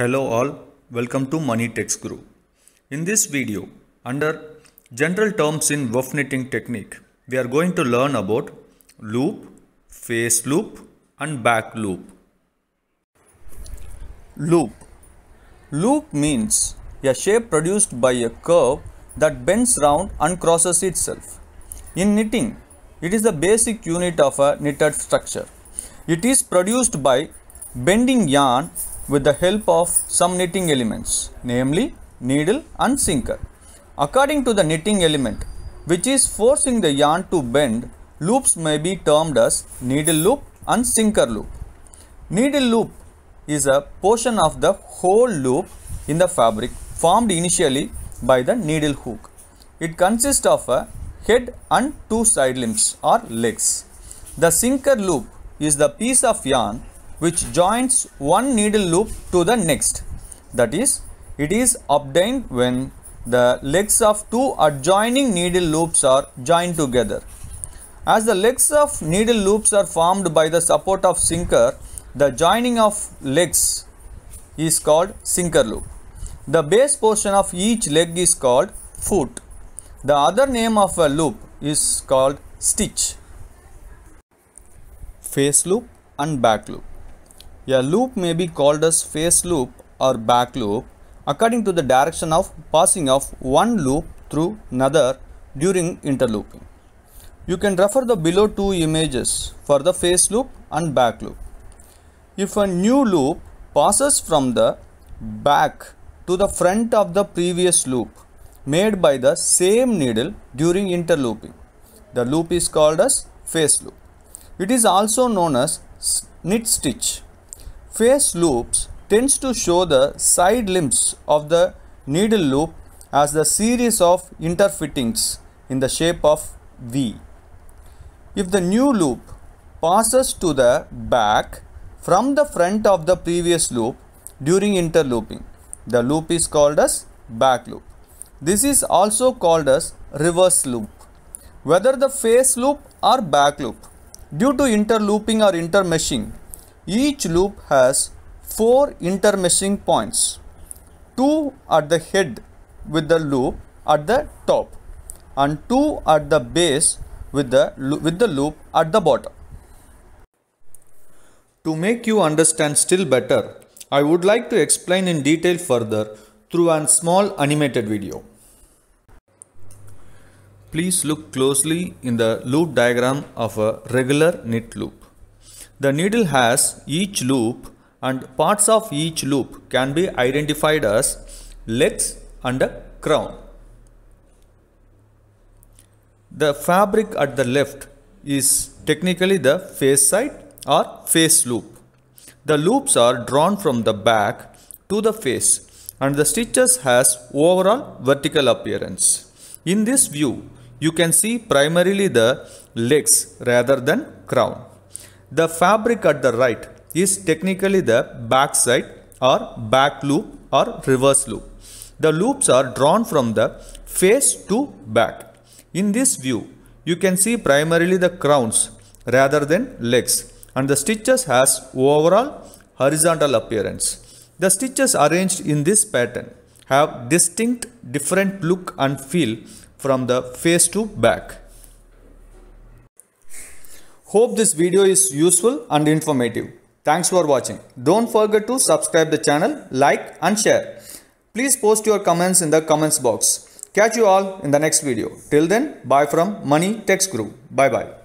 Hello all, welcome to Money Techs Guru. In this video, under General Terms in Woof Knitting Technique, we are going to learn about loop, face loop and back loop. Loop Loop means a shape produced by a curve that bends round and crosses itself. In knitting, it is the basic unit of a knitted structure. It is produced by bending yarn with the help of some knitting elements, namely needle and sinker. According to the knitting element, which is forcing the yarn to bend, loops may be termed as needle loop and sinker loop. Needle loop is a portion of the whole loop in the fabric formed initially by the needle hook. It consists of a head and two side limbs or legs. The sinker loop is the piece of yarn which joins one needle loop to the next. That is, it is obtained when the legs of two adjoining needle loops are joined together. As the legs of needle loops are formed by the support of sinker, the joining of legs is called sinker loop. The base portion of each leg is called foot. The other name of a loop is called stitch. Face loop and back loop. A loop may be called as face loop or back loop according to the direction of passing of one loop through another during interlooping. You can refer the below two images for the face loop and back loop. If a new loop passes from the back to the front of the previous loop made by the same needle during interlooping, the loop is called as face loop. It is also known as knit stitch. Face loops tends to show the side limbs of the needle loop as the series of interfittings in the shape of V. If the new loop passes to the back from the front of the previous loop during interlooping, the loop is called as back loop. This is also called as reverse loop. Whether the face loop or back loop, due to interlooping or intermeshing, each loop has 4 intermeshing points, 2 at the head with the loop at the top and 2 at the base with the, with the loop at the bottom. To make you understand still better, I would like to explain in detail further through a small animated video. Please look closely in the loop diagram of a regular knit loop. The needle has each loop and parts of each loop can be identified as legs and a crown. The fabric at the left is technically the face side or face loop. The loops are drawn from the back to the face and the stitches has overall vertical appearance. In this view, you can see primarily the legs rather than crown. The fabric at the right is technically the back side or back loop or reverse loop. The loops are drawn from the face to back. In this view, you can see primarily the crowns rather than legs and the stitches has overall horizontal appearance. The stitches arranged in this pattern have distinct different look and feel from the face to back. Hope this video is useful and informative. Thanks for watching. Don't forget to subscribe the channel, like and share. Please post your comments in the comments box. Catch you all in the next video. Till then, bye from Money Text Group. Bye bye.